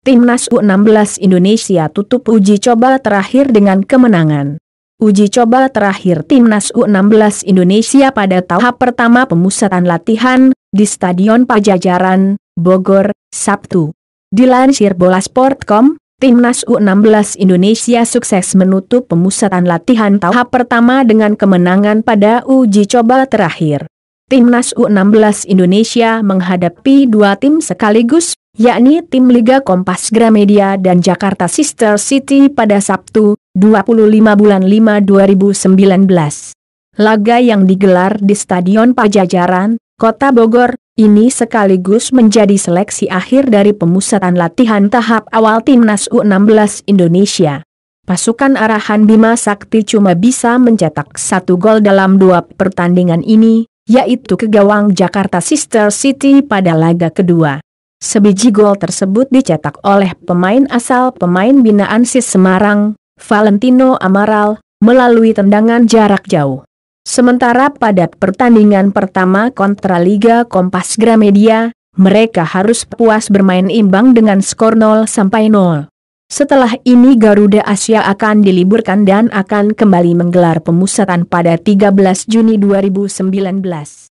Timnas U16 Indonesia tutup uji coba terakhir dengan kemenangan. Uji coba terakhir Timnas U16 Indonesia pada tahap pertama pemusatan latihan di Stadion Pajajaran, Bogor, Sabtu. Dilansir bolasport.com, Timnas U16 Indonesia sukses menutup pemusatan latihan tahap pertama dengan kemenangan pada uji coba terakhir. Timnas U16 Indonesia menghadapi dua tim sekaligus yakni tim Liga Kompas Gramedia dan Jakarta Sister City pada Sabtu, 25 bulan 5 2019. Laga yang digelar di Stadion Pajajaran, Kota Bogor, ini sekaligus menjadi seleksi akhir dari pemusatan latihan tahap awal Timnas U16 Indonesia. Pasukan arahan Bima Sakti cuma bisa mencetak satu gol dalam dua pertandingan ini, yaitu ke gawang Jakarta Sister City pada laga kedua. Sebiji gol tersebut dicetak oleh pemain asal pemain binaan SIS Semarang, Valentino Amaral, melalui tendangan jarak jauh. Sementara pada pertandingan pertama kontra Liga Kompas Gramedia, mereka harus puas bermain imbang dengan skor 0 sampai 0. Setelah ini Garuda Asia akan diliburkan dan akan kembali menggelar pemusatan pada 13 Juni 2019.